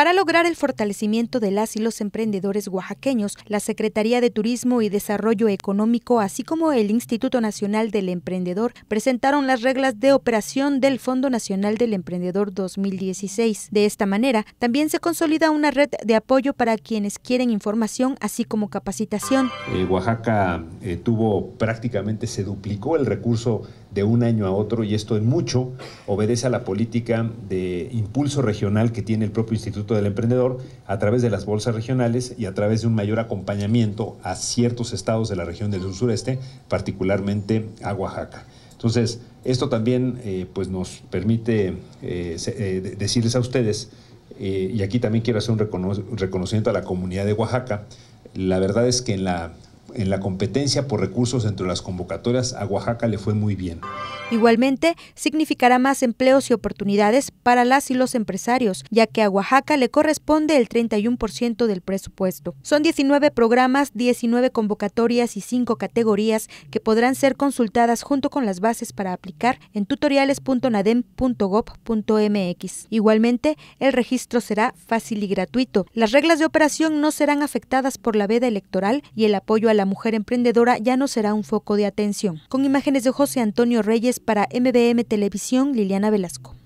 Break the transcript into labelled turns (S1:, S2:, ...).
S1: Para lograr el fortalecimiento de las y los emprendedores oaxaqueños, la Secretaría de Turismo y Desarrollo Económico, así como el Instituto Nacional del Emprendedor, presentaron las reglas de operación del Fondo Nacional del Emprendedor 2016. De esta manera, también se consolida una red de apoyo para quienes quieren información, así como capacitación.
S2: Eh, Oaxaca eh, tuvo prácticamente, se duplicó el recurso de un año a otro y esto en mucho obedece a la política de impulso regional que tiene el propio Instituto del Emprendedor a través de las bolsas regionales y a través de un mayor acompañamiento a ciertos estados de la región del sur sureste, particularmente a Oaxaca. Entonces, esto también eh, pues nos permite eh, eh, decirles a ustedes, y aquí también quiero hacer un reconocimiento a la comunidad de Oaxaca, la verdad es que en la en la competencia por recursos entre las convocatorias a Oaxaca le fue muy bien.
S1: Igualmente, significará más empleos y oportunidades para las y los empresarios, ya que a Oaxaca le corresponde el 31% del presupuesto. Son 19 programas, 19 convocatorias y 5 categorías que podrán ser consultadas junto con las bases para aplicar en tutoriales.nadem.gov.mx. Igualmente, el registro será fácil y gratuito. Las reglas de operación no serán afectadas por la veda electoral y el apoyo a la mujer emprendedora ya no será un foco de atención. Con imágenes de José Antonio Reyes para MBM Televisión, Liliana Velasco.